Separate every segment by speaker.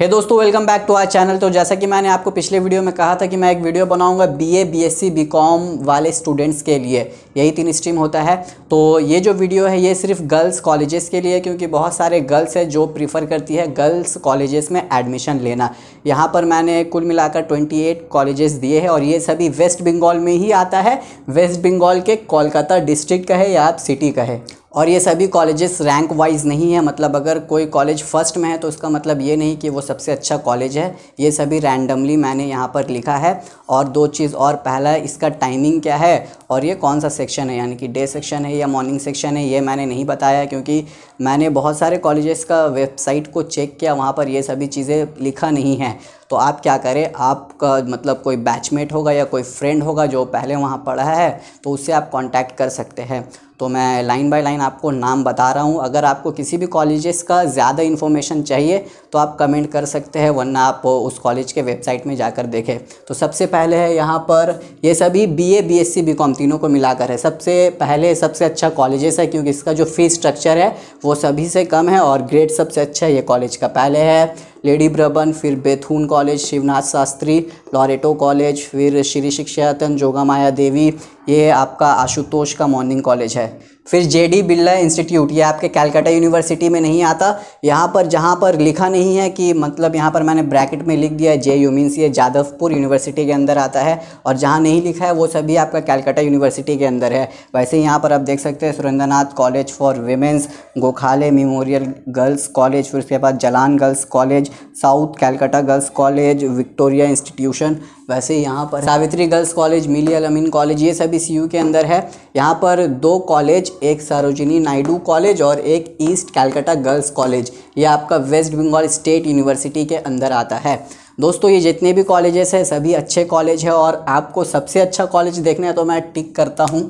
Speaker 1: हे hey दोस्तों welcome back to our channel तो जैसा कि मैंने आपको पिछले वीडियो में कहा था कि मैं एक वीडियो बनाऊंगा बीए, बीएससी, बीकॉम वाले स्टूडेंट्स के लिए यही तीन स्ट्रीम होता है तो ये जो वीडियो है ये सिर्फ गर्ल्स कॉलेजेस के लिए क्योंकि बहुत सारे गर्ल्स हैं जो प्रीफर करती है गर्ल्स कॉलेजेस में एडमिशन लेना यहाँ पर मैंने कुल मिलाकर ट्वेंटी एट कॉलेजेस दिए हैं और ये सभी वेस्ट बंगाल में ही आता है वेस्ट बंगाल के कोलकाता डिस्ट्रिक्ट का है या सिटी का है और ये सभी कॉलेजेस रैंक वाइज नहीं है मतलब अगर कोई कॉलेज फर्स्ट में है तो उसका मतलब ये नहीं कि वो सबसे अच्छा कॉलेज है ये सभी रैंडमली मैंने यहाँ पर लिखा है और दो चीज़ और पहला इसका टाइमिंग क्या है और ये कौन सा सेक्शन है यानी कि डे सेक्शन है या मॉर्निंग सेक्शन है ये मैंने नहीं बताया क्योंकि मैंने बहुत सारे कॉलेजेस का वेबसाइट को चेक किया वहाँ पर ये सभी चीज़ें लिखा नहीं है तो आप क्या करें आपका मतलब कोई बैचमेट होगा या कोई फ्रेंड होगा जो पहले वहाँ पढ़ा है तो उससे आप कॉन्टैक्ट कर सकते हैं तो मैं लाइन बाय लाइन आपको नाम बता रहा हूँ अगर आपको किसी भी कॉलेजेस का ज़्यादा इन्फॉर्मेशन चाहिए तो आप कमेंट कर सकते हैं वरना आप उस कॉलेज के वेबसाइट में जाकर देखें तो सबसे पहले है यहाँ पर ये सभी बीए बीएससी बीकॉम तीनों को मिलाकर है सबसे पहले सबसे अच्छा कॉलेजेस है क्योंकि इसका जो फ़ीस स्ट्रक्चर है वो सभी से कम है और ग्रेड सबसे अच्छा है ये कॉलेज का पहले है लेडी ब्रबन फिर Bethune college Shivnath Shastri Loreto college फिर श्री शिक्षातन जोगा माया देवी ये आपका आशुतोष का मॉर्निंग कॉलेज है फिर जे डी बिरला इंस्टीट्यूट ये आपके कैलकाटा यूनिवर्सिटी में नहीं आता यहाँ पर जहाँ पर लिखा नहीं है कि मतलब यहाँ पर मैंने ब्रैकेट में लिख दिया है जे यू मीन्स ये जादवपुर यूनिवर्सिटी के अंदर आता है और जहाँ नहीं लिखा है वो सभी आपका कैलकाटा यूनिवर्सिटी के अंदर है वैसे यहाँ पर आप देख सकते हैं Surendranath college for women's Gokhale memorial girls college फिर उसके बाद Jalan girls college south Calcutta girls college Victoria institution वैसे यहाँ पर Savitri girls college Milli Alameen college ये सब इस यू के अंदर है यहाँ पर दो कॉलेज एक सरोजिनी नायडू कॉलेज और एक ईस्ट कैलकाटा गर्ल्स कॉलेज ये आपका वेस्ट बंगाल स्टेट यूनिवर्सिटी के अंदर आता है दोस्तों ये जितने भी कॉलेजेस हैं सभी अच्छे कॉलेज है और आपको सबसे अच्छा कॉलेज देखना है तो मैं टिक करता हूँ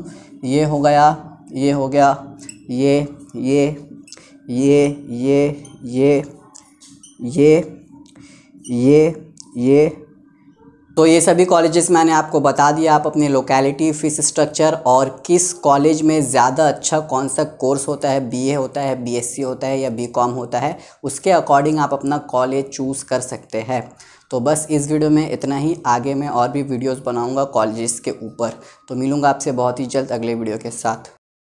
Speaker 1: ये हो गया ये हो गया ये ये ये ये ये ये ये ये तो ये सभी कॉलेजेस मैंने आपको बता दिया आप अपने लोकेलिटी फीस स्ट्रक्चर और किस कॉलेज में ज़्यादा अच्छा कौन सा कोर्स होता है बीए होता है बीएससी होता है या बीकॉम होता है उसके अकॉर्डिंग आप अपना कॉलेज चूज़ कर सकते हैं तो बस इस वीडियो में इतना ही आगे मैं और भी वीडियोस बनाऊंगा कॉलेजेस के ऊपर तो मिलूँगा आपसे बहुत ही जल्द अगले वीडियो के साथ